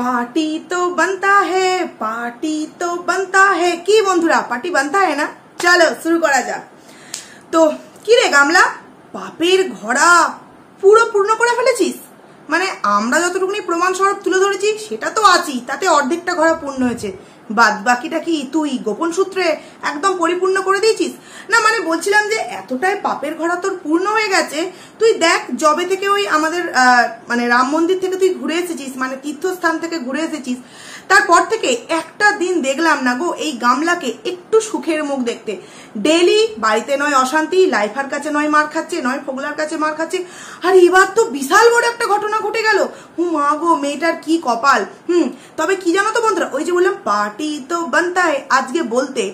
party তো বানতা হে party তো বানতা হে কি বন্ধুরা পার্টি বানতা হে না চলো শুরু করা যাক তো কি রে গামলা বাপের ঘোড়া পুরো পূর্ণ করে ফেলেছিস মানে আমরা যতটুকুনি প্রমাণ স্বরূপ তুলে ধরেছি সেটা তো আছি তাতে অর্ধেকটা ঘোড়া পূর্ণ হয়েছে বাদ বাকিটা কি তুই গোপন সূত্রে একদম পরিপূর্ণ করে দিয়েছিস না মানে বলছিলাম যে এতটাই পাপের ঘোড়া তোর পূর্ণ হয়ে গেছে তুই দেখ জবে থেকে ওই আমাদের মানে রাম মন্দির থেকে তুই ঘুরে এসেছিস মানে তীর্থস্থান থেকে ঘুরে এসেছিস তারপর থেকে একটা দিন দেখলাম না গো এই গামলাকে একটু সুখের মুখ দেখতে ডেলি বাড়িতে নয় অশান্তি লাইফার কাছে নয় মার খাচ্ছে নয় ফোগলার কাছে মার খাচ্ছে আর এবার তো বিশাল বড় একটা ঘটনা ঘটে গেল হু মা গো মেয়েটার কি কপাল হুম তবে কি জানো তো বন্ধুরা ওই যে বললাম পার্টি তো বানতায় আজকে বলতে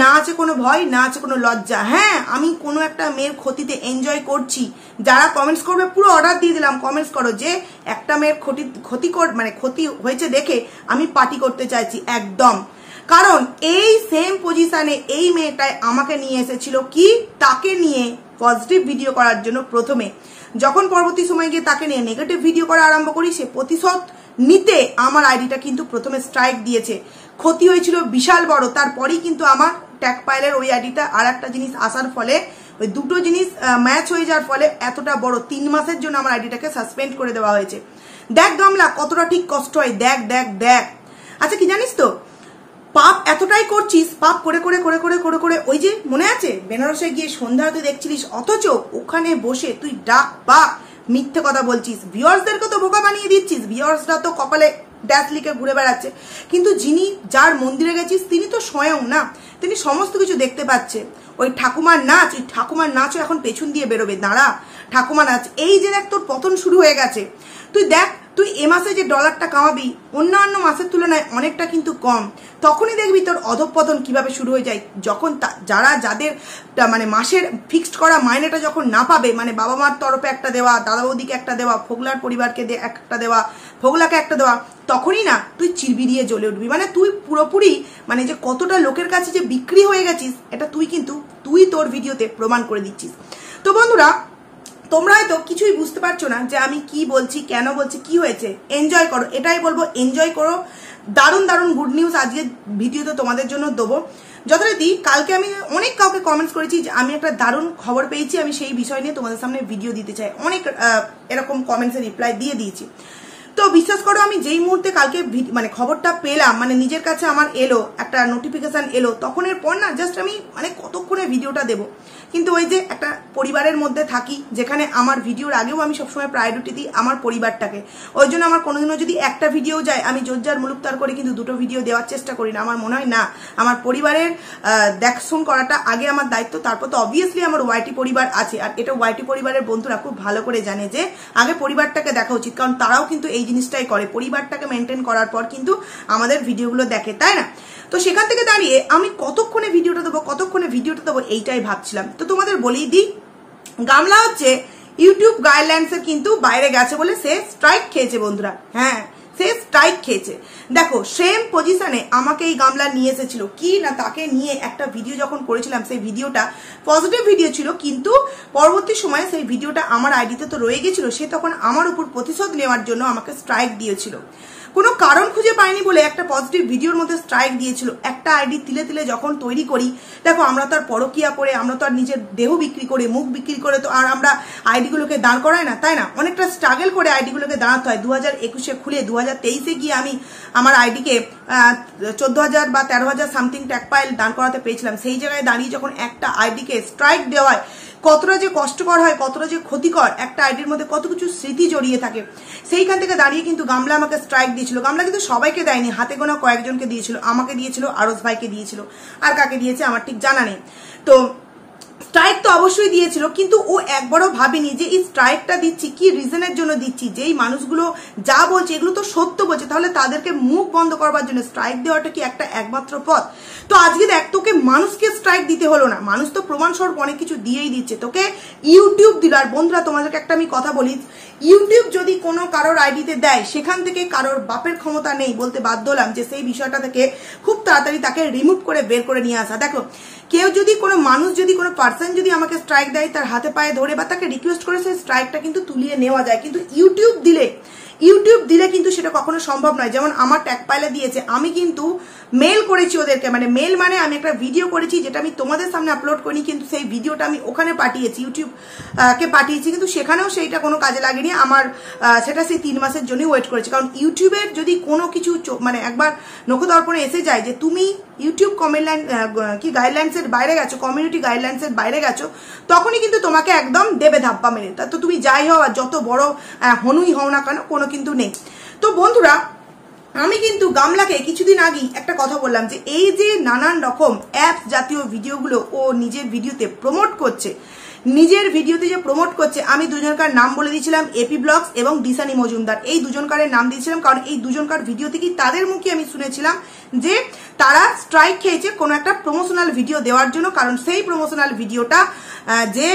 না আছে কোনো ভয় না আছে কোনো লজ্জা হ্যাঁ আমি কোনো একটা মেয়ের ক্ষতিতে এনজয় করছি যারা কমেন্টস করবে পুরো অর্ডার দিয়ে দিলাম কমেন্টস করো যে একটা মেয়ের ক্ষতি ক্ষতি মানে ক্ষতি হয়েছে দেখে আমি পার্টি করতে চাইছি একদম কারণ এই সেম পজিশানে এই মেয়েটাই আমাকে নিয়ে এসেছিল কি তাকে নিয়ে পজিটিভ ভিডিও করার জন্য প্রথমে যখন পরবর্তী সময় গিয়ে তাকে নিয়ে নেগেটিভ ভিডিও করা আরম্ভ করি সে প্রতিশোধ নিতে আমার আইডিটা কিন্তু প্রথমে স্ট্রাইক দিয়েছে ক্ষতি হয়েছিল বিশাল বড় তারপরেই কিন্তু আমার ট্যাক পাইলের ওই আইডিটা আর একটা জিনিস আসার ফলে ওই দুটো জিনিস ম্যাচ হয়ে যাওয়ার ফলে এতটা বড় তিন মাসের জন্য আমার আইডিটাকে সাসপেন্ড করে দেওয়া হয়েছে দেখ গামলা কতটা ঠিক কষ্ট হয় দেখ দেখ দেখ আচ্ছা কি জানিস তো পাপ এতটাই করছিস পাপ করে করে করে করে করে করে ওই যে মনে আছে বেনারসে গিয়ে সন্ধ্যা তুই দেখছিলিস অথচ ওখানে বসে তুই ডাক বা মিথ্যে কথা বলছিস ভিওর্সদেরকে তো বোকা বানিয়ে দিচ্ছিস ভিওর্সরা তো কপালে ড্যাস লিখে ঘুরে বেড়াচ্ছে কিন্তু যিনি যার মন্দিরে গেছিস তিনি তো স্বয়ং না তিনি সমস্ত কিছু দেখতে পাচ্ছে ওই ঠাকুমার নাচ ওই ঠাকুমার নাচও এখন পেছন দিয়ে বেরোবে দাঁড়া ঠাকুমার নাচ এই যে দেখ তোর পতন শুরু হয়ে গেছে তুই দেখ তুই এ মাসে যে ডলারটা কামাবি অন্যান্য মাসের তুলনায় অনেকটা কিন্তু কম তখনই দেখবি তোর অধপতন কিভাবে শুরু হয়ে যায় যখন যারা যাদের মানে মাসের ফিক্সড করা মাইনেটা যখন না পাবে মানে বাবা মার তরফে একটা দেওয়া দাদা বৌদিকে একটা দেওয়া ফোগলার পরিবারকে একটা দেওয়া ফোগলাকে একটা দেওয়া তখনই না তুই চিরবিরিয়ে জ্বলে উঠবি মানে তুই পুরোপুরি মানে যে কতটা লোকের কাছে যে বিক্রি হয়ে গেছিস এটা তুই কিন্তু তুই তোর ভিডিওতে প্রমাণ করে দিচ্ছিস তো বন্ধুরা তোমরা হয়তো কিছুই বুঝতে পারছো না যে আমি কি বলছি কেন বলছি কি হয়েছে এনজয় করো এটাই বলবো এনজয় করো দারুণ দারুণ গুড নিউজ আজকে ভিডিওতে তোমাদের জন্য দেবো যথারীতি কালকে আমি অনেক কাউকে কমেন্টস করেছি যে আমি একটা দারুণ খবর পেয়েছি আমি সেই বিষয় নিয়ে তোমাদের সামনে ভিডিও দিতে চাই অনেক এরকম কমেন্টসের রিপ্লাই দিয়ে দিয়েছি তো বিশ্বাস করো আমি যেই মুহূর্তে কালকে মানে খবরটা পেলাম মানে নিজের কাছে আমার এলো একটা নোটিফিকেশান এলো তখন এর পর না জাস্ট আমি মানে কতক্ষণে ভিডিওটা দেব কিন্তু ওই যে একটা পরিবারের মধ্যে থাকি যেখানে আমার ভিডিওর আগেও আমি সবসময় প্রায়োরিটি দিই আমার পরিবারটাকে ওই জন্য আমার কোনোদিনও যদি একটা ভিডিও যায় আমি জোরজার মুলুকতার করে কিন্তু দুটো ভিডিও দেওয়ার চেষ্টা করি না আমার মনে হয় না আমার পরিবারের দেখশন করাটা আগে আমার দায়িত্ব তারপর তো অবভিয়াসলি আমার ওয়াইটি পরিবার আছে আর এটা ওয়াইটি পরিবারের বন্ধুরা খুব ভালো করে জানে যে আগে পরিবারটাকে দেখা উচিত কারণ তারাও কিন্তু এই জিনিসটাই করে পরিবারটাকে মেনটেন করার পর কিন্তু আমাদের ভিডিওগুলো দেখে তাই না তো সেখান থেকে দাঁড়িয়ে আমি কতক্ষণে ভিডিওটা দেবো কতক্ষণে ভিডিওটা দেবো এইটাই ভাবছিলাম তো তোমাদের বলেই দিই গামলা হচ্ছে ইউটিউব গাইডলাইন্সের কিন্তু বাইরে গেছে বলে সে স্ট্রাইক খেয়েছে বন্ধুরা হ্যাঁ স্ট্রাইক খেয়েছে দেখো সেম পজিশানে আমাকে এই গামলা নিয়ে এসেছিল কি না তাকে নিয়ে একটা ভিডিও যখন করেছিলাম সেই ভিডিওটা পজিটিভ ভিডিও ছিল কিন্তু পরবর্তী সময়ে সেই ভিডিওটা আমার আইডিতে তো রয়ে গেছিলো সে তখন আমার উপর প্রতিশোধ নেওয়ার জন্য আমাকে স্ট্রাইক দিয়েছিল কোনো কারণ খুঁজে পায়নি বলে একটা পজিটিভ ভিডিওর মধ্যে স্ট্রাইক দিয়েছিল একটা আইডি তিলে তিলে যখন তৈরি করি দেখো আমরা তো আর পরকিয়া করে আমরা তো আর নিজের দেহ বিক্রি করে মুখ বিক্রি করে তো আর আমরা আইডিগুলোকে দাঁড় করাই না তাই না অনেকটা স্ট্রাগল করে আইডিগুলোকে দাঁড়াতে হয় দু হাজার একুশে খুলে দু হাজার তেইশে গিয়ে আমি আমার আইডিকে চোদ্দ হাজার বা তেরো হাজার সামথিং ট্যাকপাইল পাইল দাঁড় করাতে পেয়েছিলাম সেই জায়গায় দাঁড়িয়ে যখন একটা আইডিকে স্ট্রাইক দেওয়ায় কতটা যে কষ্টকর হয় কতটা যে ক্ষতিকর একটা আইডির মধ্যে কত কিছু স্মৃতি জড়িয়ে থাকে সেইখান থেকে দাঁড়িয়ে কিন্তু গামলা আমাকে স্ট্রাইক দিয়েছিল গামলা কিন্তু সবাইকে দেয়নি হাতে গোনা কয়েকজনকে দিয়েছিল আমাকে দিয়েছিল আরস ভাইকে দিয়েছিল আর কাকে দিয়েছে আমার ঠিক জানা নেই তো স্ট্রাইক তো অবশ্যই দিয়েছিল কিন্তু ও একবারও ভাবেনি যে এই স্ট্রাইকটা দিচ্ছি কি রিজনের জন্য দিচ্ছি যেই মানুষগুলো যা বলছে এগুলো তো সত্য বলছে তাহলে তাদেরকে মুখ বন্ধ করবার জন্য স্ট্রাইক দেওয়াটা কি একটা একমাত্র পথ তো আজকে দেখ তোকে মানুষকে স্ট্রাইক দিতে হলো না মানুষ তো প্রমাণস্বরূপ অনেক কিছু দিয়েই দিচ্ছে তোকে ইউটিউব দিল আর বন্ধুরা তোমাদেরকে একটা আমি কথা বলি ইউটিউব যদি কোনো কারোর আইডিতে দেয় সেখান থেকে কারোর বাপের ক্ষমতা নেই বলতে বাধ্য হলাম যে সেই বিষয়টা থেকে খুব তাড়াতাড়ি তাকে রিমুভ করে বের করে নিয়ে আসা দেখো কেউ যদি কোনো মানুষ যদি কোনো পার্সন যদি আমাকে স্ট্রাইক দেয় তার হাতে পায়ে ধরে বা তাকে রিকোয়েস্ট করে সেই স্ট্রাইকটা কিন্তু তুলিয়ে নেওয়া যায় কিন্তু ইউটিউব দিলে ইউটিউব দিলে কিন্তু সেটা কখনো সম্ভব নয় যেমন আমার ট্যাগ পাইলে দিয়েছে আমি কিন্তু মেল করেছি ওদেরকে মানে মেল মানে আমি একটা ভিডিও করেছি যেটা আমি তোমাদের সামনে আপলোড করিনি কিন্তু সেই ভিডিওটা আমি ওখানে পাঠিয়েছি ইউটিউব কে পাঠিয়েছি কিন্তু সেখানেও সেইটা কোনো কাজে লাগেনি আমার সেটা সেই তিন মাসের জন্যই ওয়েট করেছে কারণ ইউটিউবের যদি কোনো কিছু মানে একবার নখদর্পণে এসে যায় যে তুমি ইউটিউব কমেন্ট uh, uh, কি গাইডলাইন্সের বাইরে গেছো কমিউনিটি গাইডলাইন্সের বাইরে গেছো তখনই কিন্তু তোমাকে একদম দেবে ধাপ্পা মেরে তা তো তুমি যাই হও আর যত বড় হনুই হও না কেন কোনো কিন্তু নেই তো বন্ধুরা আমি কিন্তু গামলাকে কিছুদিন আগেই একটা কথা বললাম যে এই যে নানান রকম অ্যাপ জাতীয় ভিডিওগুলো ও নিজের ভিডিওতে প্রমোট করছে নিজের ভিডিওতে যে প্রমোট করছে আমি দুজনকার নাম বলে দিয়েছিলাম এপি ব্লগস এবং ডিসানি মজুমদার এই দুজনকারের নাম দিয়েছিলাম কারণ এই দুজনকার ভিডিও থেকেই তাদের মুখে আমি শুনেছিলাম যে তারা স্ট্রাইক খেয়েছে কোনো একটা প্রমোশনাল ভিডিও দেওয়ার জন্য কারণ সেই প্রমোশনাল ভিডিওটা যে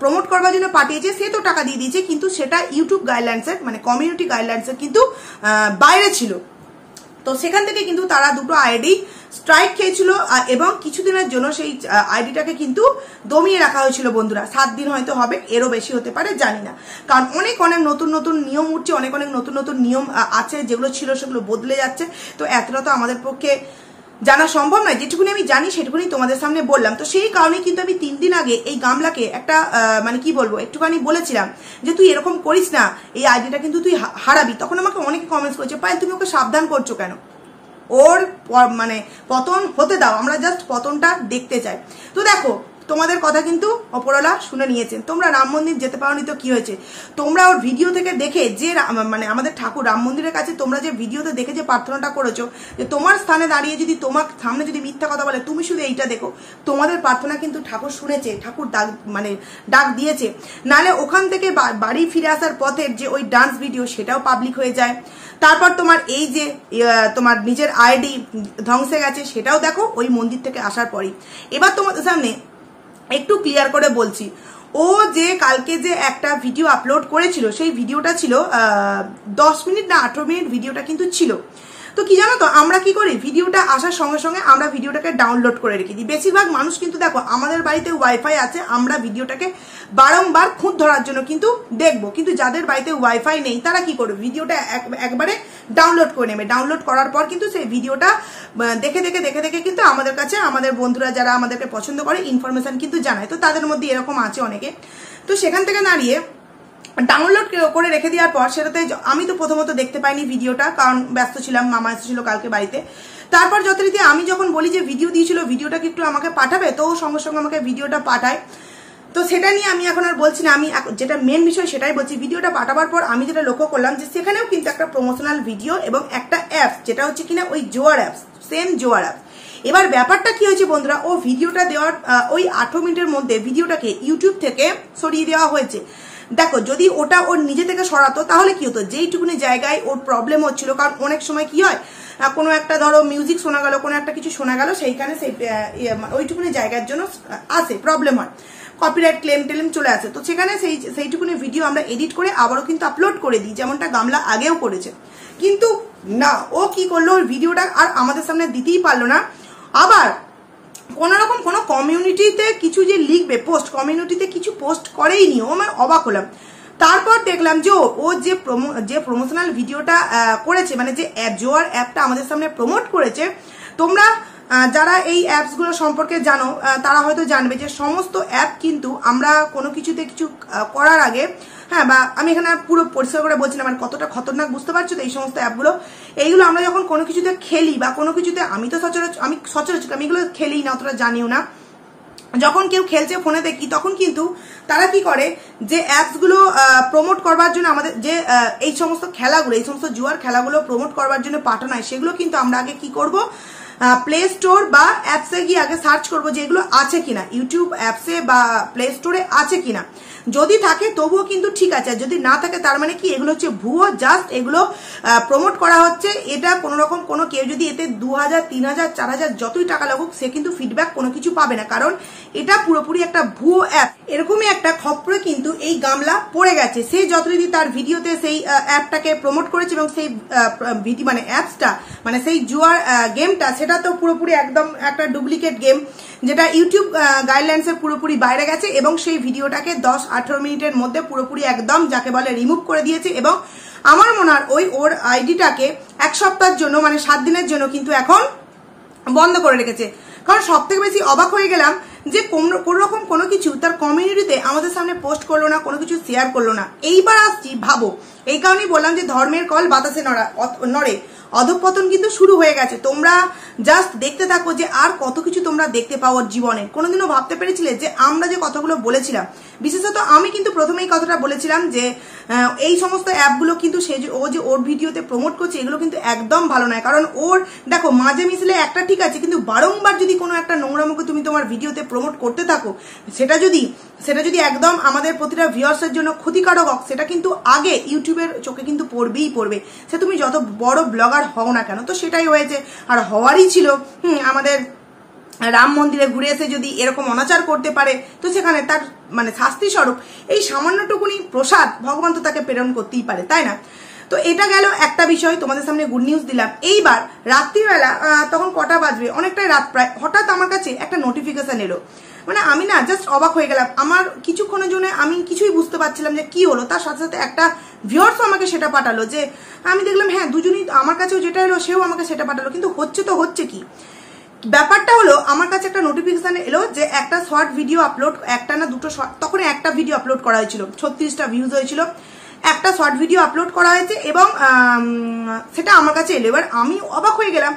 প্রমোট করবার জন্য পাঠিয়েছে সে তো টাকা দিয়ে দিয়েছে কিন্তু সেটা ইউটিউব গাইডলাইন্সের মানে কমিউনিটি গাইডলাইন্সের কিন্তু বাইরে ছিল তো সেখান থেকে কিন্তু তারা দুটো আইডি স্ট্রাইক খেয়েছিল এবং কিছুদিনের জন্য সেই আইডিটাকে কিন্তু দমিয়ে রাখা হয়েছিল বন্ধুরা সাত দিন হয়তো হবে এরও বেশি হতে পারে জানি না কারণ অনেক অনেক নতুন নতুন নিয়ম উঠছে অনেক অনেক নতুন নতুন নিয়ম আছে যেগুলো ছিল সেগুলো বদলে যাচ্ছে তো এতটা তো আমাদের পক্ষে জানা সম্ভব নয় যেটুকুনি আমি জানি সেটুকুনি তোমাদের সামনে বললাম তো সেই কারণে কিন্তু আমি তিন দিন আগে এই গামলাকে একটা মানে কি বলবো একটুখানি বলেছিলাম যে তুই এরকম করিস না এই আইডিয়াটা কিন্তু তুই হারাবি তখন আমাকে অনেকে কমেন্টস করছে পায়ে তুমি ওকে সাবধান করছো কেন ওর মানে পতন হতে দাও আমরা জাস্ট পতনটা দেখতে চাই তো দেখো তোমাদের কথা কিন্তু অপরলা শুনে নিয়েছেন তোমরা রাম মন্দির যেতে পারো তো কি হয়েছে তোমরা ওর ভিডিও থেকে দেখে যে মানে আমাদের ঠাকুর রাম মন্দিরের কাছে তোমরা যে ভিডিওতে দেখে যে প্রার্থনাটা করেছো যে তোমার স্থানে দাঁড়িয়ে যদি তোমার সামনে যদি মিথ্যা কথা বলে তুমি শুধু এইটা দেখো তোমাদের প্রার্থনা কিন্তু ঠাকুর শুনেছে ঠাকুর ডাক মানে ডাক দিয়েছে নালে ওখান থেকে বাড়ি ফিরে আসার পথের যে ওই ডান্স ভিডিও সেটাও পাবলিক হয়ে যায় তারপর তোমার এই যে তোমার নিজের আইডি ধ্বংসে গেছে সেটাও দেখো ওই মন্দির থেকে আসার পরই এবার তোমাদের সামনে একটু ক্লিয়ার করে বলছি ও যে কালকে যে একটা ভিডিও আপলোড করেছিল সেই ভিডিওটা ছিল দশ মিনিট না আঠেরো মিনিট ভিডিওটা কিন্তু ছিল তো কি জানো তো আমরা কি করি ভিডিওটা আসার সঙ্গে সঙ্গে আমরা ভিডিওটাকে ডাউনলোড করে রেখে দিই বেশিরভাগ মানুষ কিন্তু দেখো আমাদের বাড়িতে ওয়াইফাই আছে আমরা ভিডিওটাকে বারংবার খুঁত ধরার জন্য কিন্তু দেখব কিন্তু যাদের বাড়িতে ওয়াইফাই নেই তারা কি করবে ভিডিওটা একবারে ডাউনলোড করে নেবে ডাউনলোড করার পর কিন্তু সেই ভিডিওটা দেখে দেখে দেখে দেখে কিন্তু আমাদের কাছে আমাদের বন্ধুরা যারা আমাদেরকে পছন্দ করে ইনফরমেশান কিন্তু জানায় তো তাদের মধ্যে এরকম আছে অনেকে তো সেখান থেকে দাঁড়িয়ে ডাউনলোড মানে করে রেখে দেওয়ার পর সেটাতে আমি তো প্রথমত দেখতে পাইনি ভিডিওটা কারণ ব্যস্ত ছিলাম মামা এসেছিল কালকে বাড়িতে তারপর যথারীতি আমি যখন বলি যে ভিডিও দিয়েছিল ভিডিওটা কি একটু আমাকে পাঠাবে তো সঙ্গে সঙ্গে আমাকে ভিডিওটা পাঠায় তো সেটা নিয়ে আমি এখন আর বলছি না আমি যেটা মেন বিষয় সেটাই বলছি ভিডিওটা পাঠাবার পর আমি যেটা লক্ষ্য করলাম যে সেখানেও কিন্তু একটা প্রমোশনাল ভিডিও এবং একটা অ্যাপ যেটা হচ্ছে কিনা ওই জোয়ার অ্যাপস সেম জোয়ার অ্যাপ এবার ব্যাপারটা কি হয়েছে বন্ধুরা ও ভিডিওটা দেওয়ার ওই আঠেরো মিনিটের মধ্যে ভিডিওটাকে ইউটিউব থেকে সরিয়ে দেওয়া হয়েছে দেখো যদি ওটা ওর নিজে থেকে সরাতো তাহলে কি হতো যেইটুকুনি জায়গায় ওর প্রবলেম হচ্ছিল কারণ অনেক সময় কি হয় কোনো একটা ধরো মিউজিক শোনা গেল কোনো একটা কিছু শোনা গেল সেইখানে সেই ইয়ে, মানে ওইটুকুনি জায়গার জন্য আসে প্রবলেম হয় কপিরাইট ক্লেম টেলেম চলে আসে তো সেখানে সেই সেইটুকুনি ভিডিও আমরা এডিট করে আবারও কিন্তু আপলোড করে দিই যেমনটা গামলা আগেও করেছে কিন্তু না ও কি করলো ওর ভিডিওটা আর আমাদের সামনে দিতেই পারলো না আবার কোনো রকম কোনো কমিউনিটিতে কিছু যে লিখবে পোস্ট কমিউনিটিতে কিছু পোস্ট করেই নি ও আমার অবাক হলাম তারপর দেখলাম যে ও যে প্রমো যে প্রমোশনাল ভিডিওটা করেছে মানে যে জোয়ার অ্যাপটা আমাদের সামনে প্রমোট করেছে তোমরা যারা এই অ্যাপসগুলো সম্পর্কে জানো তারা হয়তো জানবে যে সমস্ত অ্যাপ কিন্তু আমরা কোনো কিছুতে কিছু করার আগে হ্যাঁ বা আমি এখানে পুরো পরিষ্কার করে বলছি না মানে কতটা খতরনাক বুঝতে পারছো তো এই সমস্ত অ্যাপগুলো এইগুলো আমরা যখন কোনো কিছুতে খেলি বা কোনো কিছুতে আমি তো সচরাচ আমি সচরাচর আমি এগুলো খেলি না অতটা জানিও না যখন কেউ খেলছে ফোনে দেখি তখন কিন্তু তারা কি করে যে অ্যাপসগুলো প্রমোট করবার জন্য আমাদের যে এই সমস্ত খেলাগুলো এই সমস্ত জুয়ার খেলাগুলো প্রমোট করবার জন্য পাঠানো হয় সেগুলো কিন্তু আমরা আগে কি করব প্লে স্টোর বা অ্যাপসে গিয়ে আগে সার্চ করবো যে এগুলো আছে কিনা ইউটিউব অ্যাপসে বা প্লে স্টোরে আছে কিনা যদি থাকে তবুও কিন্তু ঠিক আছে যদি না থাকে তার মানে কি এগুলো হচ্ছে ভুয়ো জাস্ট এগুলো প্রমোট করা হচ্ছে এটা কোনো রকম কোনো কেউ যদি এতে দু হাজার তিন হাজার চার হাজার যতই টাকা লাগুক সে কিন্তু ফিডব্যাক কোনো কিছু পাবে না কারণ এটা পুরোপুরি একটা ভুয়ো অ্যাপ এরকমই একটা খপরে কিন্তু এই গামলা পড়ে গেছে সে যতদিন তার ভিডিওতে সেই অ্যাপটাকে প্রমোট করেছে এবং সেই মানে অ্যাপসটা মানে সেই জুয়ার গেমটা সেটা তো পুরোপুরি একদম একটা ডুপ্লিকেট গেম যেটা ইউটিউব গাইডলাইন্সের পুরোপুরি বাইরে গেছে এবং সেই ভিডিওটাকে দশ আঠেরো মিনিটের মধ্যে পুরোপুরি একদম যাকে বলে রিমুভ করে দিয়েছে এবং আমার মনে হয় ওই ওর আইডিটাকে এক সপ্তাহের জন্য মানে সাত দিনের জন্য কিন্তু এখন বন্ধ করে রেখেছে কারণ সব থেকে বেশি অবাক হয়ে গেলাম যে কোনো রকম কোনো কিছু তার কমিউনিটিতে আমাদের সামনে পোস্ট করলো না কোনো কিছু শেয়ার করলো না এইবার আসছি ভাবো এই কারণেই বললাম যে ধর্মের কল বাতাসে নড়া নড়ে অধপতন কিন্তু শুরু হয়ে গেছে তোমরা জাস্ট দেখতে থাকো যে আর কত কিছু তোমরা দেখতে পাও জীবনে কোনোদিনও ভাবতে পেরেছিলে যে আমরা যে কথাগুলো বলেছিলাম বিশেষত আমি কিন্তু প্রথমেই কথাটা বলেছিলাম যে এই সমস্ত অ্যাপগুলো কিন্তু সে ও যে ওর ভিডিওতে প্রমোট করছে এগুলো কিন্তু একদম ভালো নয় কারণ ওর দেখো মাঝে মিশলে একটা ঠিক আছে কিন্তু বারংবার যদি কোনো একটা নোংরা মুখে তুমি তোমার ভিডিওতে প্রমোট করতে থাকো সেটা যদি সেটা যদি একদম আমাদের প্রতিটা ভিউয়ার্সের জন্য ক্ষতিকারক হোক সেটা কিন্তু আগে ইউটিউবের চোখে কিন্তু পড়বেই পড়বে সে তুমি যত বড় ব্লগার হও না কেন তো সেটাই হয়েছে আর হওয়ারই ছিল হুম আমাদের রাম মন্দিরে ঘুরে এসে যদি এরকম অনাচার করতে পারে তো সেখানে তার মানে শাস্তি স্বরূপ এই সামান্যটুকুনি প্রসাদ ভগবান তো তাকে প্রেরণ করতেই পারে তাই না তো এটা গেল একটা বিষয় তোমাদের সামনে গুড নিউজ দিলাম এইবার রাত্রিবেলা তখন কটা বাজবে অনেকটাই রাত প্রায় হঠাৎ আমার কাছে একটা নোটিফিকেশান এলো মানে আমি না জাস্ট অবাক হয়ে গেলাম আমার কিছুক্ষণের জন্য আমি কিছুই বুঝতে পারছিলাম যে কি হলো তার সাথে সাথে একটা ভিওর্সও আমাকে সেটা পাঠালো যে আমি দেখলাম হ্যাঁ দুজনই আমার কাছেও যেটা এলো সেও আমাকে সেটা পাঠালো কিন্তু হচ্ছে তো হচ্ছে কি ব্যাপারটা হলো আমার কাছে একটা নোটিফিকেশান এলো যে একটা শর্ট ভিডিও আপলোড একটা না দুটো শর্ট তখন একটা ভিডিও আপলোড করা হয়েছিল ছত্রিশটা ভিউজ হয়েছিল একটা শর্ট ভিডিও আপলোড করা হয়েছে এবং সেটা আমার কাছে এলো এবার আমি অবাক হয়ে গেলাম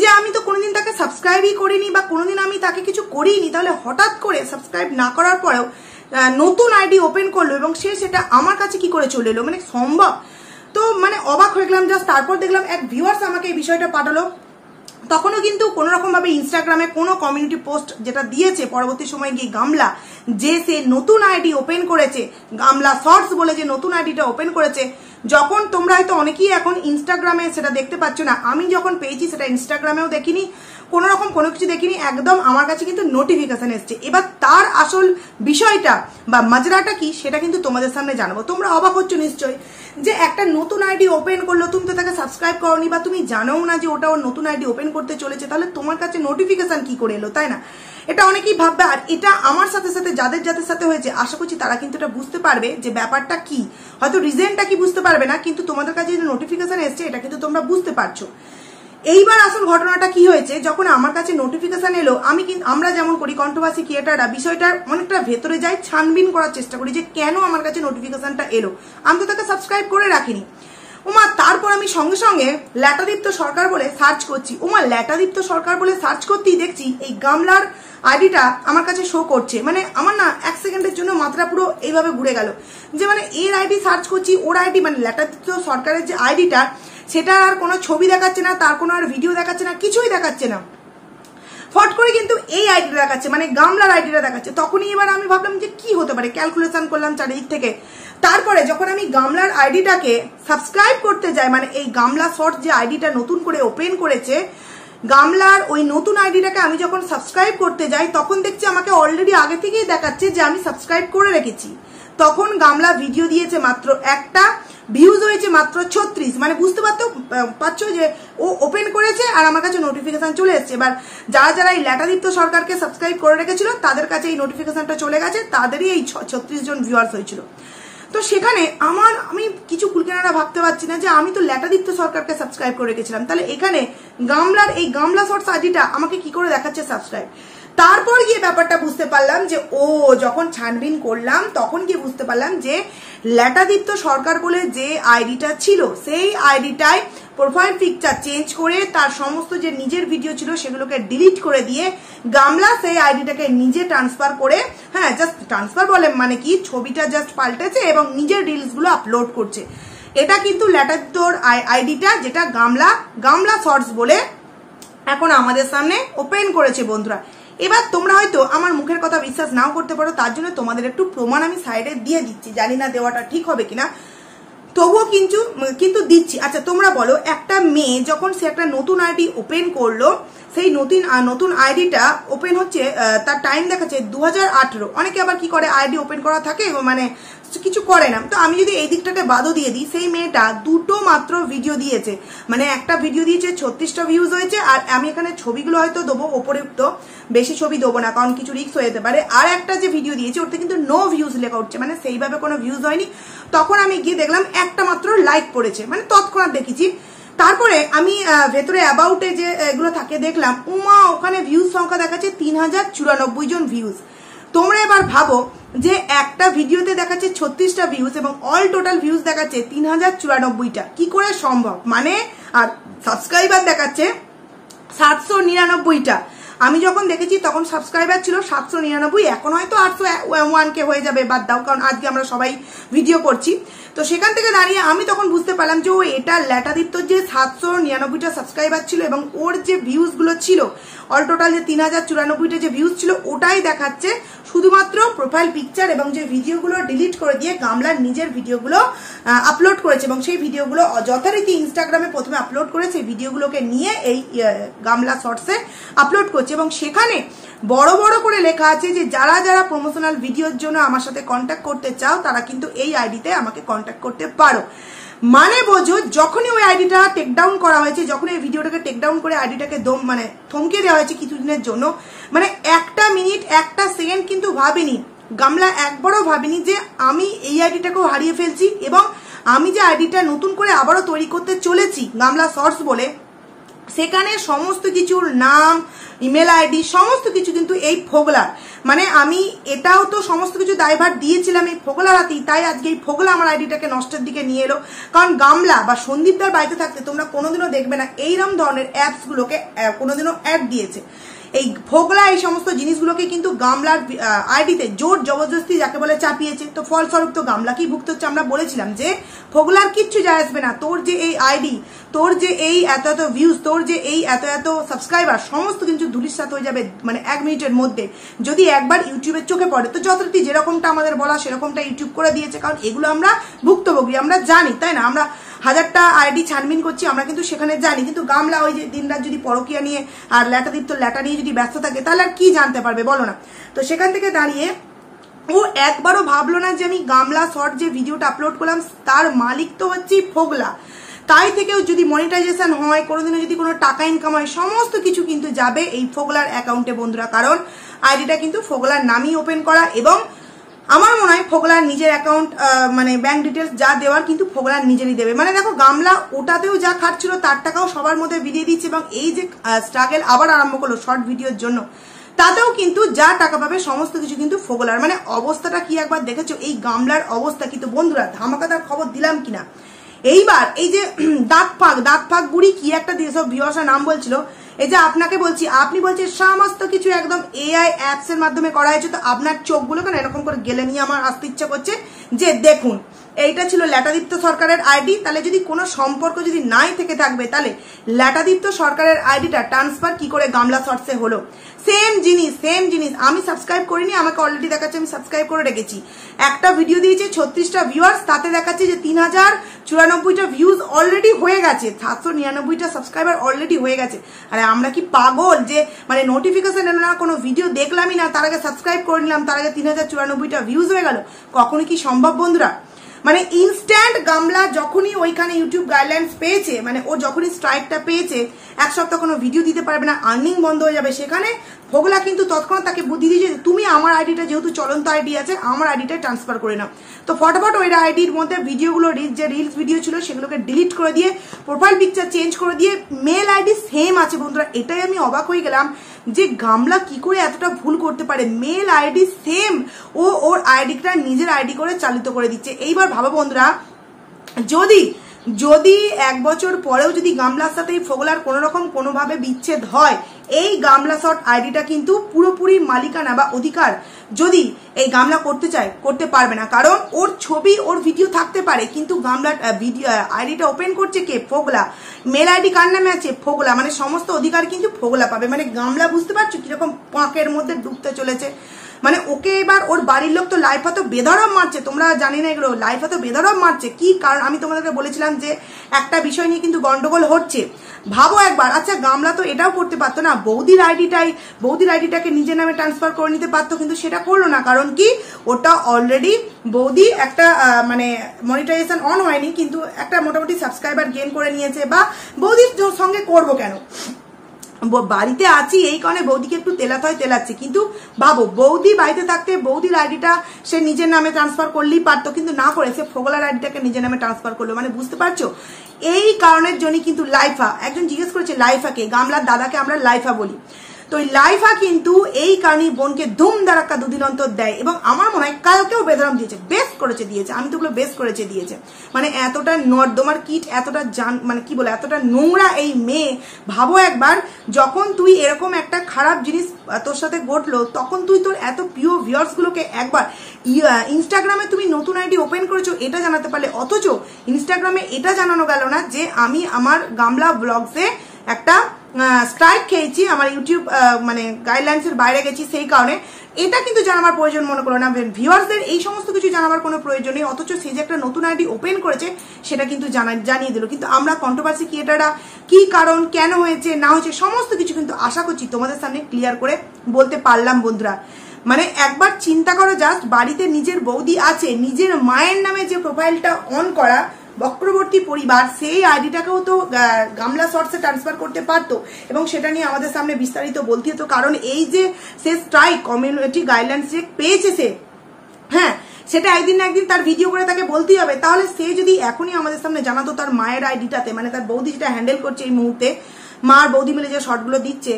যে আমি তো কোনোদিন তাকে সাবস্ক্রাইবই করিনি বা কোনোদিন আমি তাকে কিছু করিনি তাহলে হঠাৎ করে সাবস্ক্রাইব না করার পরেও নতুন আইডি ওপেন করলো এবং সে সেটা আমার কাছে কি করে চলে এলো মানে সম্ভব তো মানে অবাক হয়ে গেলাম জাস্ট তারপর দেখলাম এক ভিউয়ার্স আমাকে এই বিষয়টা পাঠালো তখনও কিন্তু কোনো রকমভাবে ইনস্টাগ্রামে কোনো কমিউনিটি পোস্ট যেটা দিয়েছে পরবর্তী সময় গিয়ে গামলা যে সে নতুন আইডি ওপেন করেছে গামলা শর্টস বলে যে নতুন আইডিটা ওপেন করেছে যখন তোমরা হয়তো অনেকেই এখন ইনস্টাগ্রামে সেটা দেখতে পাচ্ছ না আমি যখন পেয়েছি সেটা ইনস্টাগ্রামেও দেখিনি কোনো রকম কোনো কিছু দেখিনি একদম আমার কাছে কিন্তু নোটিফিকেশান এসছে এবার তার আসল বিষয়টা বা মাজরাটা কি সেটা কিন্তু তোমাদের সামনে জানাবো তোমরা অবাক হচ্ছ নিশ্চয়ই যে একটা নতুন আইডি ওপেন করলো তুমি তো তাকে সাবস্ক্রাইব করনি বা তুমি জানো না যে ওটা ওর নতুন আইডি ওপেন করতে চলেছে তাহলে তোমার কাছে নোটিফিকেশান কি করে এলো তাই না এটা অনেকেই ভাববে আর এটা আমার সাথে সাথে যাদের যাদের সাথে হয়েছে আশা করছি তারা কিন্তু এটা বুঝতে পারবে যে ব্যাপারটা কি হয়তো রিজেনটা কি বুঝতে পারবে না কিন্তু তোমাদের কাছে যে নোটিফিকেশান এসছে এটা কিন্তু তোমরা বুঝতে পারছো এইবার আসল ঘটনাটা কি হয়েছে যখন আমার কাছে নোটিফিকেশন এলো আমি কিন্তু আমরা যেমন করি কন্ট্রোভার্সি ক্রিয়েটাররা বিষয়টার অনেকটা ভেতরে যাই ছানবিন করার চেষ্টা করি যে কেন আমার কাছে নোটিফিকেশনটা এলো আমি তো তাকে সাবস্ক্রাইব করে রাখিনি ওমা তারপর আমি সঙ্গে সঙ্গে ল্যাটাদীপ্ত সরকার বলে সার্চ করছি ওমা ল্যাটাদীপ্ত সরকার বলে সার্চ করতেই দেখছি এই গামলার আইডিটা আমার কাছে শো করছে মানে আমার না এক সেকেন্ডের জন্য মাত্রা পুরো এইভাবে ঘুরে গেল যে মানে এর আইডি সার্চ করছি ওর আইডি মানে ল্যাটাদীপ্ত সরকারের যে আইডিটা সেটা আর কোনো ছবি দেখাচ্ছে না তার কোনো আর ভিডিও দেখাচ্ছে না কিছুই দেখাচ্ছে না ফট করে কিন্তু এই আইডিটা দেখাচ্ছে মানে গামলার আইডিটা দেখাচ্ছে তখনই এবার আমি ভাবলাম যে কি হতে পারে ক্যালকুলেশন করলাম চারিদিক থেকে তারপরে যখন আমি গামলার আইডিটাকে সাবস্ক্রাইব করতে যাই মানে এই গামলা শর্ট যে আইডিটা নতুন করে ওপেন করেছে গামলার ওই নতুন আইডিটাকে আমি যখন সাবস্ক্রাইব করতে যাই তখন দেখছি আমাকে অলরেডি আগে থেকেই দেখাচ্ছে যে আমি সাবস্ক্রাইব করে রেখেছি তখন গামলা ভিডিও দিয়েছে মাত্র একটা ভিউজ হয়েছে মাত্র ছত্রিশ মানে বুঝতে পারতো পারছো যে ও ওপেন করেছে আর আমার কাছে নোটিফিকেশান চলে এসছে এবার যারা যারা এই ল্যাটাদিত্য সরকারকে সাবস্ক্রাইব করে রেখেছিল তাদের কাছে এই নোটিফিকেশানটা চলে গেছে তাদেরই এই ছত্রিশ জন ভিউয়ার্স হয়েছিল তো সেখানে আমার আমি কিছু কুলকেনারা ভাবতে পারছি না যে আমি তো ল্যাটাদিত্য সরকারকে সাবস্ক্রাইব করে রেখেছিলাম তাহলে এখানে গামলার এই গামলা শর্টস আইডিটা আমাকে কি করে দেখাচ্ছে সাবস্ক্রাইব তারপর গিয়ে ব্যাপারটা বুঝতে পারলাম যে ও যখন ছানবিন করলাম তখন গিয়ে বুঝতে পারলাম যে ল্যাটাদিত্য সরকার বলে যে আইডিটা ছিল সেই আইডিটায় প্রোফাইল পিকচার চেঞ্জ করে তার সমস্ত যে নিজের ভিডিও ছিল সেগুলোকে ডিলিট করে দিয়ে গামলা সেই আইডিটাকে নিজে ট্রান্সফার করে হ্যাঁ জাস্ট ট্রান্সফার বলে মানে কি ছবিটা জাস্ট পাল্টেছে এবং নিজের রিলসগুলো আপলোড করছে এটা কিন্তু ল্যাটাদিত্যর আইডিটা যেটা গামলা গামলা শর্টস বলে এখন আমাদের সামনে ওপেন করেছে বন্ধুরা এবার তোমরা হয়তো আমার মুখের কথা বিশ্বাস নাও করতে পারো তার জন্য তোমাদের একটু প্রমাণ আমি সাইডে দিয়ে দিচ্ছি জানি না দেওয়াটা ঠিক হবে কিনা তবুও কিন্তু কিন্তু দিচ্ছি আচ্ছা তোমরা বলো একটা মেয়ে যখন সে একটা নতুন আইডি ওপেন করলো সেই নতুন নতুন আইডিটা ওপেন হচ্ছে তার টাইম দেখাচ্ছে দু হাজার অনেকে আবার কি করে আইডি ওপেন করা থাকে মানে কিছু করে না তো আমি যদি এই দিকটাকে বাদও দিয়ে দিই সেই মেয়েটা দুটো মাত্র ভিডিও দিয়েছে মানে একটা ভিডিও দিয়েছে ছত্রিশটা ভিউজ হয়েছে আর আমি এখানে ছবিগুলো হয়তো দেবো উপরুক্ত বেশি ছবি দেবো না কারণ কিছু রিক্স হয়ে যেতে পারে আর একটা যে ভিডিও দিয়েছে ওটা কিন্তু নো ভিউজ লেখা উঠছে মানে সেইভাবে কোনো ভিউজ হয়নি তখন আমি গিয়ে দেখলাম একটা মাত্র লাইক পড়েছে মানে তৎক্ষণাৎ দেখেছি তারপরে আমি ভেতরে অ্যাবাউটে যে এগুলো থাকে দেখলাম উমা ওখানে ভিউজ সংখ্যা দেখাচ্ছে তিন হাজার চুরানব্বই জন ভিউজ তোমরা এবার ভাবো যে একটা ভিডিওতে দেখাচ্ছে ছত্রিশটা ভিউজ এবং অল টোটাল ভিউজ দেখাচ্ছে তিন হাজার চুরানব্বইটা কি করে সম্ভব মানে আর সাবস্ক্রাইবার দেখাচ্ছে সাতশো নিরানব্বইটা আমি যখন দেখেছি তখন সাবস্ক্রাইবার ছিল সাতশো নিরানব্বই এখন হয়তো আটশো ওয়ান কে হয়ে যাবে বাদ দাও কারণ আজকে আমরা সবাই ভিডিও করছি তো সেখান থেকে দাঁড়িয়ে আমি তখন বুঝতে পারলাম যে ও এটা ল্যাটাদিত্য যে সাতশো নিরানব্বইটা সাবস্ক্রাইবার ছিল এবং ওর যে ভিউজগুলো ছিল অল টোটাল যে তিন হাজার চুরানব্বইটা যে ভিউজ ছিল ওটাই দেখাচ্ছে শুধুমাত্র প্রোফাইল পিকচার এবং যে ভিডিওগুলো ডিলিট করে দিয়ে গামলার নিজের ভিডিওগুলো আপলোড করেছে এবং সেই ভিডিওগুলো যথারীতি ইনস্টাগ্রামে প্রথমে আপলোড করে সেই ভিডিওগুলোকে নিয়ে এই গামলা শর্টসে আপলোড করছে এবং সেখানে বড় বড় করে লেখা আছে যে যারা যারা প্রমোশনাল ভিডিওর জন্য আমার সাথে কন্ট্যাক্ট করতে চাও তারা কিন্তু এই আইডিতে আমাকে কন্ট্যাক্ট কন্ট্যাক্ট করতে পারো মানে বোঝো যখনই ওই আইডিটা টেক ডাউন করা হয়েছে যখন এই ভিডিওটাকে টেক ডাউন করে আইডিটাকে দম মানে থমকে দেওয়া হয়েছে কিছুদিনের জন্য মানে একটা মিনিট একটা সেকেন্ড কিন্তু ভাবেনি গামলা একবারও ভাবেনি যে আমি এই আইডিটাকেও হারিয়ে ফেলছি এবং আমি যে আইডিটা নতুন করে আবারও তৈরি করতে চলেছি গামলা সর্স বলে সেখানে সমস্ত কিছুর নাম ইমেল আইডি সমস্ত কিছু কিন্তু এই ফোগলার মানে আমি এটাও তো সমস্ত কিছু দায়ভার দিয়েছিলাম এই ফোগলার হাতেই তাই আজকে এই ফোগলা আমার আইডিটাকে নষ্টের দিকে নিয়ে এলো কারণ গামলা বা সন্দীপদার বাড়িতে থাকতে তোমরা কোনোদিনও দেখবে না এইরকম ধরনের অ্যাপসগুলোকে কোনোদিনও অ্যাড দিয়েছে এই ভোগলা এই সমস্ত জিনিসগুলোকে কিন্তু গামলার আইডিতে জোর জবরদস্তি যাকে বলে চাপিয়েছে তো ফলস্বরূপ তো গামলাকেই ভুক্ত হচ্ছে আমরা বলেছিলাম যে ভোগলার কিচ্ছু যায় আসবে না তোর যে এই আইডি তোর যে এই এত এত ভিউজ তোর যে এই এত এত সাবস্ক্রাইবার সমস্ত কিন্তু ধুলির সাথে হয়ে যাবে মানে এক মিনিটের মধ্যে যদি একবার ইউটিউবের চোখে পড়ে তো যথারীতি যেরকমটা আমাদের বলা সেরকমটা ইউটিউব করে দিয়েছে কারণ এগুলো আমরা ভুক্তভোগী আমরা জানি তাই না আমরা হাজারটা আইডি ছানবিন করছি আমরা কিন্তু সেখানে জানি কিন্তু গামলা ওই যে দিন রাত যদি পরকিয়া নিয়ে আর ল্যাটাদীপ্ত ল্যাটা নিয়ে যদি ব্যস্ত থাকে তাহলে আর কি জানতে পারবে বলো না তো সেখান থেকে দাঁড়িয়ে ও একবারও ভাবলো না যে আমি গামলা শর্ট যে ভিডিওটা আপলোড করলাম তার মালিক তো হচ্ছে ফোগলা তাই থেকেও যদি মনিটাইজেশন হয় কোনোদিনও যদি কোনো টাকা ইনকাম হয় সমস্ত কিছু কিন্তু যাবে এই ফোগলার অ্যাকাউন্টে বন্ধুরা কারণ আইডিটা কিন্তু ফোগলার নামই ওপেন করা এবং আমার মনে হয় ফোগলার নিজের অ্যাকাউন্ট মানে ব্যাংক ডিটেলস যা দেওয়ার কিন্তু ফোগলার নিজেরই দেবে মানে দেখো গামলা ওটাতেও যা খাটছিল তার টাকাও সবার মধ্যে বিলিয়ে দিচ্ছে এবং এই যে স্ট্রাগেল আবার আরম্ভ করলো শর্ট ভিডিওর জন্য তাতেও কিন্তু যা টাকা পাবে সমস্ত কিছু কিন্তু ফোগলার মানে অবস্থাটা কি একবার দেখেছো এই গামলার অবস্থা কিন্তু বন্ধুরা ধামাকাদার খবর দিলাম কিনা এইবার এই যে দাঁত ফাঁক দাঁত ফাঁক গুড়ি কি একটা দিয়ে সব ভিওসা নাম বলছিল এই যে আপনাকে বলছি আপনি বলছেন সমস্ত কিছু একদম এআই অ্যাপসের মাধ্যমে করা হয়েছে তো আপনার চোখগুলো কেন এরকম করে গেলে নিয়ে আমার আসতে ইচ্ছা করছে যে দেখুন এইটা ছিল ল্যাটাদিত্য সরকারের আইডি তাহলে যদি কোনো সম্পর্ক যদি নাই থেকে থাকবে তাহলে ল্যাটাদিত্য সরকারের আইডিটা ট্রান্সফার কি করে গামলা শর্টসে হলো সেম জিনিস সেম জিনিস আমি সাবস্ক্রাইব করিনি আমাকে অলরেডি দেখাচ্ছে আমি সাবস্ক্রাইব করে রেখেছি একটা ভিডিও দিয়েছে ছত্রিশটা ভিউয়ার্স তাতে দেখাচ্ছে যে তিন হাজার চুরানব্বইটা ভিউজ অলরেডি হয়ে গেছে সাতশো নিরানব্বইটা সাবস্ক্রাইবার অলরেডি হয়ে গেছে আরে আমরা কি পাগল যে মানে নোটিফিকেশন এলো না কোনো ভিডিও দেখলামই না তার আগে সাবস্ক্রাইব করে নিলাম তার আগে তিন হাজার চুরানব্বইটা ভিউজ হয়ে গেল কখনো কি সম্ভব বন্ধুরা মানে ইনস্ট্যান্ট গামলা যখনই ওইখানে ইউটিউব গাইডলাইন্স পেয়েছে মানে ও যখনই স্ট্রাইকটা পেয়েছে এক সপ্তাহ কোনো ভিডিও দিতে পারবে না আর্নিং বন্ধ হয়ে যাবে সেখানে হোগলা কিন্তু তৎক্ষণাৎ তাকে বুদ্ধি দিয়েছে তুমি আমার আইডিটা যেহেতু চলন্ত আইডি আছে আমার আইডিটা ট্রান্সফার করে নাও তো ফটোফট ওই আইডির মধ্যে ভিডিওগুলো রিলস যে রিলস ভিডিও ছিল সেগুলোকে ডিলিট করে দিয়ে প্রোফাইল পিকচার চেঞ্জ করে দিয়ে মেল আইডি সেম আছে বন্ধুরা এটাই আমি অবাক হয়ে গেলাম যে গামলা কি করে এতটা ভুল করতে পারে মেল আইডি সেম ও ওর আইডিটা নিজের আইডি করে চালিত করে দিচ্ছে এইবার ভাবো বন্ধুরা যদি যদি এক বছর পরেও যদি গামলার সাথে ফোগলার কোনোরকম কোনোভাবে বিচ্ছেদ হয় এই গামলা শট আইডিটা কিন্তু পুরোপুরি মালিকানা বা অধিকার যদি এই গামলা করতে চায় করতে পারবে না কারণ ওর ছবি ওর ভিডিও থাকতে পারে কিন্তু গামলা ভিডিও আইডিটা ওপেন করছে কে ফোগলা মেল আইডি কার নামে আছে ফোগলা মানে সমস্ত অধিকার কিন্তু ফোগলা পাবে মানে গামলা বুঝতে পারছো কিরকম পাঁকের মধ্যে ডুবতে চলেছে মানে ওকে এবার ওর বাড়ির লোক তো লাইফা তো বেধরম মারছে তোমরা জানি না এগুলো লাইফা তো বেধরম মারছে কি কারণ আমি তোমাদেরকে বলেছিলাম যে একটা বিষয় নিয়ে কিন্তু গন্ডগোল হচ্ছে ভাবো একবার আচ্ছা গামলা তো এটাও করতে পারতো না বৌদির আইডিটাই বৌদির আইডিটাকে নিজের নামে ট্রান্সফার করে নিতে পারতো কিন্তু সেটা করলো না কারণ কি ওটা অলরেডি বৌদি একটা মানে মনিটাইজেশন অন হয়নি কিন্তু একটা মোটামুটি সাবস্ক্রাইবার গেন করে নিয়েছে বা বৌদির সঙ্গে করবো কেন বাড়িতে আছি এই কারণে বৌদিকে একটু তেলাতে হয় তেলাচ্ছি কিন্তু ভাবো বৌদি বাড়িতে থাকতে বৌদির আইডিটা সে নিজের নামে ট্রান্সফার করলেই পারতো কিন্তু না করে সে ফোগলার আইডিটাকে নিজের নামে ট্রান্সফার করলো মানে বুঝতে পারছো এই কারণের জন্য কিন্তু লাইফা একজন জিজ্ঞেস করেছে লাইফাকে গামলার দাদাকে আমরা লাইফা বলি তো লাইফা কিন্তু এই কারণে বোনকে ধুম দাঁড়াক্কা দুদিন অন্তর দেয় এবং আমার মনে হয় কালকেও বেদরাম দিয়েছে বেশ করেছে দিয়েছে আমি তো ওগুলো বেশ করেছে দিয়েছে মানে এতটা নর্দমার কিট এতটা জান মানে কি বলে এতটা নোংরা এই মেয়ে ভাবো একবার যখন তুই এরকম একটা খারাপ জিনিস তোর সাথে ঘটলো তখন তুই তোর এত প্রিয় ভিউয়ার্সগুলোকে একবার ইনস্টাগ্রামে তুমি নতুন আইডি ওপেন করেছো এটা জানাতে পারলে অথচ ইনস্টাগ্রামে এটা জানানো গেল না যে আমি আমার গামলা ব্লগসে একটা স্ট্রাইক খেয়েছি আমার ইউটিউব মানে গাইডলাইন্সের বাইরে গেছি সেই কারণে এটা কিন্তু জানাবার প্রয়োজন মনে করো না ভিউয়ার্সদের এই সমস্ত কিছু জানাবার কোনো প্রয়োজন নেই অথচ সে যে একটা নতুন আইডি ওপেন করেছে সেটা কিন্তু জানা জানিয়ে দিল কিন্তু আমরা কন্ট্রোভার্সি ক্রিয়েটাররা কি কারণ কেন হয়েছে না হয়েছে সমস্ত কিছু কিন্তু আশা করছি তোমাদের সামনে ক্লিয়ার করে বলতে পারলাম বন্ধুরা মানে একবার চিন্তা করো জাস্ট বাড়িতে নিজের বৌদি আছে নিজের মায়ের নামে যে প্রোফাইলটা অন করা বক্রবর্তী পরিবার সেই আইডিটাকেও তো গামলা শর্টসে ট্রান্সফার করতে পারতো এবং সেটা নিয়ে আমাদের সামনে বিস্তারিত বলতে হতো কারণ এই যে সে স্ট্রাইক কমিউনিটি গাইডলাইন্স যে পেয়েছে সে হ্যাঁ সেটা একদিন না একদিন তার ভিডিও করে তাকে বলতেই হবে তাহলে সে যদি এখনই আমাদের সামনে জানাতো তার মায়ের আইডিটাতে মানে তার বৌদি সেটা হ্যান্ডেল করছে এই মুহূর্তে মার বৌদি মিলে যে শর্টগুলো দিচ্ছে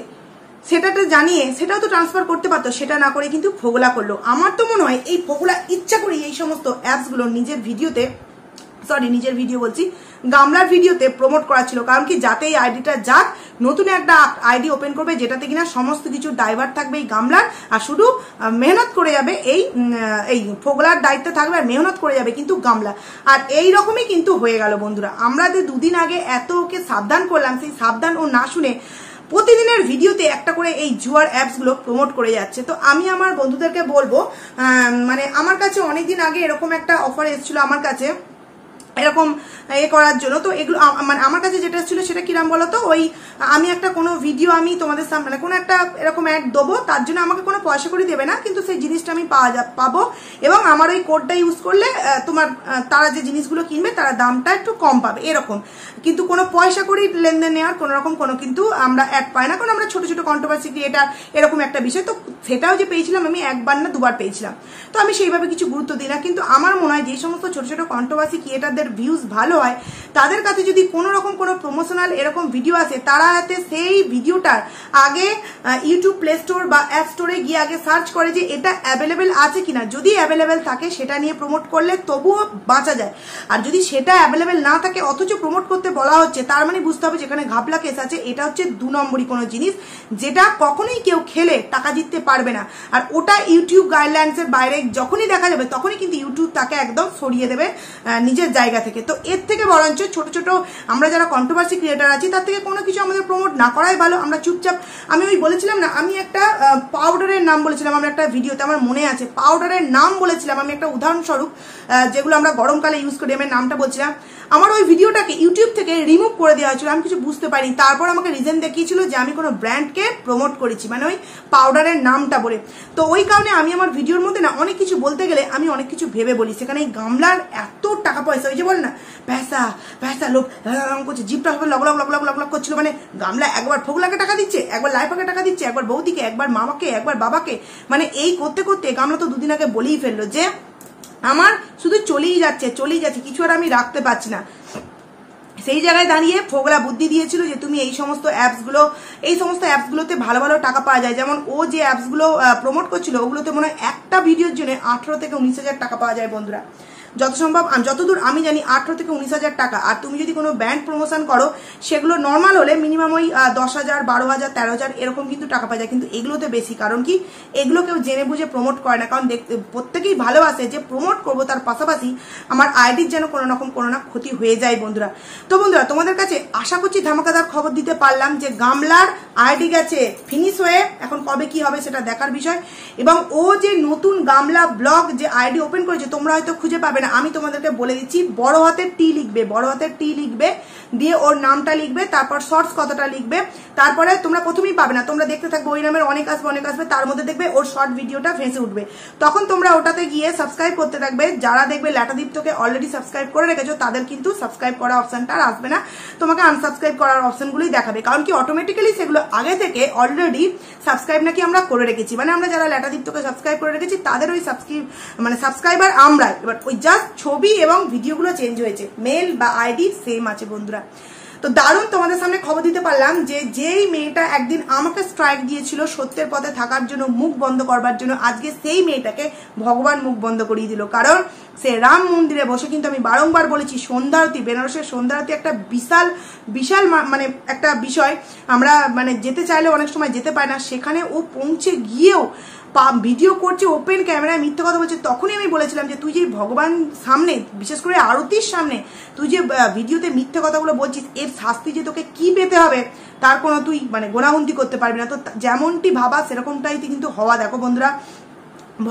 সেটাটা জানিয়ে সেটাও তো ট্রান্সফার করতে পারতো সেটা না করে কিন্তু ফোগলা করলো আমার তো মনে হয় এই ফোগলা ইচ্ছা করে এই সমস্ত অ্যাপসগুলো নিজের ভিডিওতে সরি নিজের ভিডিও বলছি গামলার ভিডিওতে প্রমোট করা ছিল কারণ কি যাতে এই আইডিটা যাক নতুন একটা আইডি ওপেন করবে যেটাতে কিনা সমস্ত কিছু ড্রাইভার থাকবে এই গামলার আর শুধু মেহনত করে যাবে এই এই ফোগলার দায়িত্বে থাকবে আর মেহনত করে যাবে কিন্তু গামলা আর এই রকমই কিন্তু হয়ে গেল বন্ধুরা আমরা যে দুদিন আগে এত ওকে সাবধান করলাম সেই সাবধান ও না শুনে প্রতিদিনের ভিডিওতে একটা করে এই জুয়ার অ্যাপসগুলো প্রমোট করে যাচ্ছে তো আমি আমার বন্ধুদেরকে বলবো মানে আমার কাছে অনেকদিন আগে এরকম একটা অফার এসেছিল আমার কাছে এরকম এ করার জন্য তো এগুলো মানে আমার কাছে যেটা ছিল সেটা কিরাম বলতো ওই আমি একটা কোনো ভিডিও আমি তোমাদের সামনে মানে কোনো একটা এরকম অ্যাড দেবো তার জন্য আমাকে কোনো পয়সা করে দেবে না কিন্তু সেই জিনিসটা আমি পাওয়া যা পাবো এবং আমার ওই কোডটা ইউজ করলে তোমার তারা যে জিনিসগুলো কিনবে তারা দামটা একটু কম পাবে এরকম কিন্তু কোনো পয়সা করে লেনদেন নেওয়ার কোনো রকম কোনো কিন্তু আমরা অ্যাড পাই না কারণ আমরা ছোট ছোটো কন্ট্রোভার্সি ক্রিয়েটার এরকম একটা বিষয় তো সেটাও যে পেয়েছিলাম আমি একবার না দুবার পেয়েছিলাম তো আমি সেইভাবে কিছু গুরুত্ব দিই না কিন্তু আমার মনে হয় যে সমস্ত ছোট ছোটো কন্ট্রোভার্সি ক্রিয়েটারদের যাদের ভিউজ ভালো হয় তাদের কাছে যদি কোনো রকম কোনো প্রমোশনাল এরকম ভিডিও আসে তারা হাতে সেই ভিডিওটার আগে ইউটিউব প্লে স্টোর বা অ্যাপ স্টোরে গিয়ে আগে সার্চ করে যে এটা অ্যাভেলেবেল আছে কিনা যদি অ্যাভেলেবেল থাকে সেটা নিয়ে প্রমোট করলে তবুও বাঁচা যায় আর যদি সেটা অ্যাভেলেবেল না থাকে অথচ প্রমোট করতে বলা হচ্ছে তার মানে বুঝতে হবে যেখানে ঘাপলা কেস আছে এটা হচ্ছে দু নম্বরই কোনো জিনিস যেটা কখনোই কেউ খেলে টাকা জিততে পারবে না আর ওটা ইউটিউব গাইডলাইন্সের বাইরে যখনই দেখা যাবে তখনই কিন্তু ইউটিউব তাকে একদম সরিয়ে দেবে নিজের জায়গা জায়গা থেকে তো এর থেকে বরঞ্চ ছোট ছোট আমরা যারা কন্ট্রোভার্সি ক্রিয়েটার আছি তার থেকে কোনো কিছু আমাদের প্রমোট না করাই ভালো আমরা চুপচাপ আমি ওই বলেছিলাম না আমি একটা পাউডারের নাম বলেছিলাম আমার একটা ভিডিওতে আমার মনে আছে পাউডারের নাম বলেছিলাম আমি একটা উদাহরণস্বরূপ যেগুলো আমরা গরমকালে ইউজ করি আমি নামটা বলছিলাম আমার ওই ভিডিওটাকে ইউটিউব থেকে রিমুভ করে দেওয়া হয়েছিল আমি কিছু বুঝতে পারিনি তারপর আমাকে রিজন দেখিয়েছিল যে আমি কোনো ব্র্যান্ডকে প্রমোট করেছি মানে ওই পাউডারের নামটা বলে তো ওই কারণে আমি আমার ভিডিওর মধ্যে না অনেক কিছু বলতে গেলে আমি অনেক কিছু ভেবে বলি সেখানে এই গামলার এত টাকা পয়সা ওই যে বলে না প্যাসা প্যাসা লোক করছে জিপটা সবাই লগ লগ লগ করছিল মানে গামলা একবার ফোগলাকে টাকা দিচ্ছে একবার লাইফাকে টাকা দিচ্ছে একবার বৌদিকে একবার মামাকে একবার বাবাকে মানে এই করতে করতে গামলা তো দুদিন আগে বলেই ফেললো যে আমার শুধু চলেই যাচ্ছে চলেই যাচ্ছে কিছু আর আমি রাখতে পারছি না সেই জায়গায় দাঁড়িয়ে ফোগলা বুদ্ধি দিয়েছিল যে তুমি এই সমস্ত অ্যাপসগুলো এই সমস্ত অ্যাপসগুলোতে ভালো ভালো টাকা পাওয়া যায় যেমন ও যে অ্যাপসগুলো প্রমোট করছিল ওগুলোতে মনে হয় একটা ভিডিওর জন্য আঠেরো থেকে উনিশ হাজার টাকা পাওয়া যায় বন্ধুরা যত সম্ভব যতদূর আমি জানি আঠেরো থেকে উনিশ হাজার টাকা আর তুমি যদি কোনো ব্যান্ড প্রমোশন করো সেগুলো নর্মাল হলে মিনিমাম ওই দশ হাজার বারো হাজার তেরো হাজার এরকম কিন্তু টাকা পাওয়া যায় কিন্তু এগুলোতে বেশি কারণ কি এগুলো কেউ জেনে বুঝে প্রমোট করে না কারণ দেখতে প্রত্যেকেই ভালোবাসে যে প্রমোট করব তার পাশাপাশি আমার আইডির যেন কোনো রকম কোনো না ক্ষতি হয়ে যায় বন্ধুরা তো বন্ধুরা তোমাদের কাছে আশা করছি ধামাকাদার খবর দিতে পারলাম যে গামলার আইডি গেছে ফিনিশ হয়ে এখন কবে কি হবে সেটা দেখার বিষয় এবং ও যে নতুন গামলা ব্লগ যে আইডি ওপেন করেছে তোমরা হয়তো খুঁজে পাবে না আমি তোমাদেরকে বলে দিচ্ছি বড় হাতের টি লিখবে বড় হাতের টি লিখবে দিয়ে ওর নামটা লিখবে তারপর শর্টস কতটা লিখবে তারপরে তোমরা প্রথমেই পাবে না তোমরা দেখতে থাকবে ওই নামের অনেক আসবে অনেক আসবে তার মধ্যে দেখবে ওর শর্ট ভিডিওটা ভেসে উঠবে তখন তোমরা ওটাতে গিয়ে সাবস্ক্রাইব করতে থাকবে যারা দেখবে ল্যাটাদীপ্তকে অলরেডি সাবস্ক্রাইব করে রেখেছো তাদের কিন্তু সাবস্ক্রাইব করা অপশানটা আর আসবে না তোমাকে আনসাবস্ক্রাইব করার অপশনগুলোই দেখাবে কারণ কি অটোমেটিক্যালি সেগুলো আগে থেকে অলরেডি সাবস্ক্রাইব নাকি আমরা করে রেখেছি মানে আমরা যারা ল্যাটাদীপ্তকে সাবস্ক্রাইব করে রেখেছি তাদের ওই সাবস্ক্রিপ মানে সাবস্ক্রাইবার আমরাই এবার ওই যা জাস্ট ছবি এবং ভিডিওগুলো চেঞ্জ হয়েছে মেল বা আইডি সেম আছে বন্ধুরা তো দারুণ তোমাদের সামনে খবর দিতে পারলাম যে যেই মেয়েটা একদিন আমাকে স্ট্রাইক দিয়েছিল সত্যের পথে থাকার জন্য মুখ বন্ধ করবার জন্য আজকে সেই মেয়েটাকে ভগবান মুখ বন্ধ করিয়ে দিল কারণ সে রাম মন্দিরে বসে কিন্তু আমি বারংবার বলেছি সন্ধ্যারতি বেনারসের সন্ধ্যারতি একটা বিশাল বিশাল মানে একটা বিষয় আমরা মানে যেতে চাইলেও অনেক সময় যেতে পারি না সেখানে ও পৌঁছে গিয়েও পা ভিডিও করছে ওপেন ক্যামেরায় মিথ্যে কথা বলছে তখনই আমি বলেছিলাম যে তুই যে ভগবান সামনে বিশেষ করে আরতির সামনে তুই যে ভিডিওতে মিথ্যে কথাগুলো বলছিস এর শাস্তি যে তোকে কি পেতে হবে তার কোনো তুই মানে গোনাগুন্তি করতে পারবি না তো যেমনটি ভাবা সেরকমটাই কিন্তু হওয়া দেখো বন্ধুরা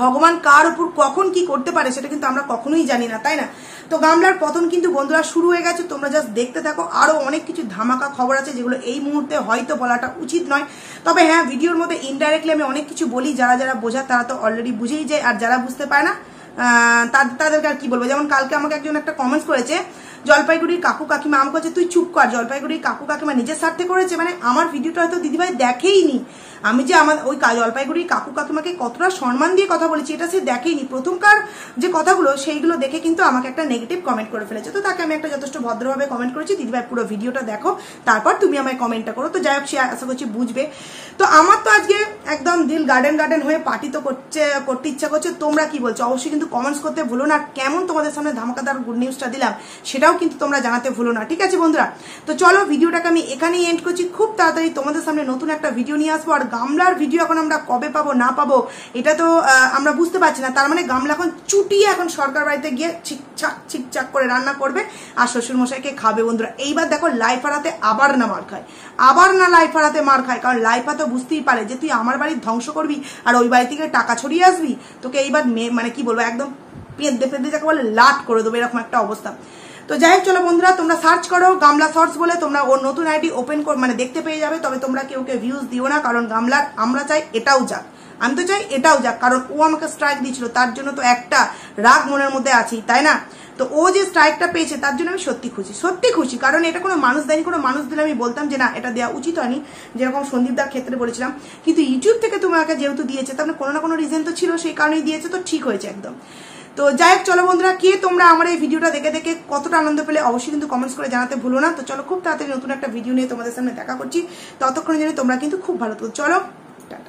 ভগবান কার উপর কখন কি করতে পারে সেটা কিন্তু আমরা কখনোই জানি না তাই না তো গামলার পতন কিন্তু বন্ধুরা শুরু হয়ে গেছে তোমরা জাস্ট দেখতে থাকো আরও অনেক কিছু ধামাকা খবর আছে যেগুলো এই মুহূর্তে হয়তো বলাটা উচিত নয় তবে হ্যাঁ ভিডিওর মধ্যে ইনডাইরেক্টলি আমি অনেক কিছু বলি যারা যারা বোঝা তারা তো অলরেডি বুঝেই যায় আর যারা বুঝতে পারে না তাদেরকে আর কি বলবো যেমন কালকে আমাকে একজন একটা কমেন্টস করেছে জলপাইগুড়ির কাকু কাকিমা আমাকে তুই চুপ কর জলপাইগুড়ির কাকু কাকিমা নিজের স্বার্থে করেছে মানে আমার ভিডিওটা হয়তো দিদিভাই দেখেই নি আমি যে আমার ওই জলপাইগুড়ির কাকু কাকিমাকে কতটা সম্মান দিয়ে কথা বলেছি এটা সে দেখেনি প্রথমকার যে কথাগুলো সেইগুলো দেখে কিন্তু আমাকে একটা নেগেটিভ কমেন্ট করে ফেলেছে তো তাকে আমি একটা যথেষ্ট ভদ্রভাবে কমেন্ট করেছি দিদিভাই পুরো ভিডিওটা দেখো তারপর তুমি আমায় কমেন্টটা করো তো যাই হোক সে আশা করছি বুঝবে তো আমার তো আজকে একদম দিল গার্ডেন গার্ডেন হয়ে পার্টি তো করছে করতে ইচ্ছা করছে তোমরা কি বলছো অবশ্যই কিন্তু কমেন্টস করতে ভুলো না কেমন তোমাদের সামনে ধামাকাদার গুড নিউজটা দিলাম সেটাও কিন্তু তোমরা জানাতে ভুলো না ঠিক আছে বন্ধুরা তো চলো ভিডিওটাকে আমি এখানেই এন্ড করছি খুব তাড়াতাড়ি তোমাদের সামনে নতুন একটা ভিডিও নিয়ে আসবো আর গামলার ভিডিও এখন আমরা কবে পাবো না পাবো এটা তো আমরা বুঝতে পারছি না তার মানে গামলা এখন চুটিয়ে এখন সরকার বাড়িতে গিয়ে ঠিকঠাক ঠিকঠাক করে রান্না করবে আর শ্বশুরমশাইকে খাবে বন্ধুরা এইবার দেখো লাইফারাতে আবার না মার খায় আবার না লাইফারাতে মার খায় কারণ লাইফা তো বুঝতেই পারে যে তুই আমার বাড়ি ধ্বংস করবি আর ওই বাড়ি থেকে টাকা ছড়িয়ে আসবি তোকে এইবার মানে কি বলবো একদম পেঁদে পেঁদে যাকে বলে লাট করে দেবো এরকম একটা অবস্থা তো যাই হোক চলো বন্ধুরা তোমরা সার্চ করো গামলা শর্টস বলে তোমরা ওর নতুন আইডি ওপেন মানে দেখতে পেয়ে যাবে তবে তোমরা কেউ কেউ ভিউজ দিও না কারণ গামলার আমরা চাই এটাও যাক আমি তো চাই এটাও যাক কারণ ও আমাকে স্ট্রাইক দিয়েছিল তার জন্য তো একটা রাগ মনের মধ্যে আছি তাই না তো ও যে স্ট্রাইকটা পেয়েছে তার জন্য আমি সত্যি খুশি সত্যি খুশি কারণ এটা কোনো মানুষ দেয়নি কোনো মানুষ দিলে আমি বলতাম যে না এটা দেওয়া উচিত হয়নি যেরকম সন্দীপদার ক্ষেত্রে বলেছিলাম কিন্তু ইউটিউব থেকে তোমাকে যেহেতু দিয়েছে তাহলে মানে কোনো না কোনো রিজন তো ছিল সেই কারণেই দিয়েছে তো ঠিক হয়েছে একদম তো যাই হোক চলো বন্ধুরা কে তোমরা আমার এই ভিডিওটা দেখে দেখে কতটা আনন্দ পেলে অবশ্যই কিন্তু কমেন্টস করে জানাতে ভুলো না তো চলো খুব তাড়াতাড়ি নতুন একটা ভিডিও নিয়ে তোমাদের সামনে দেখা করছি ততক্ষণের জন্য তোমরা কিন্তু খুব ভালো তো চলো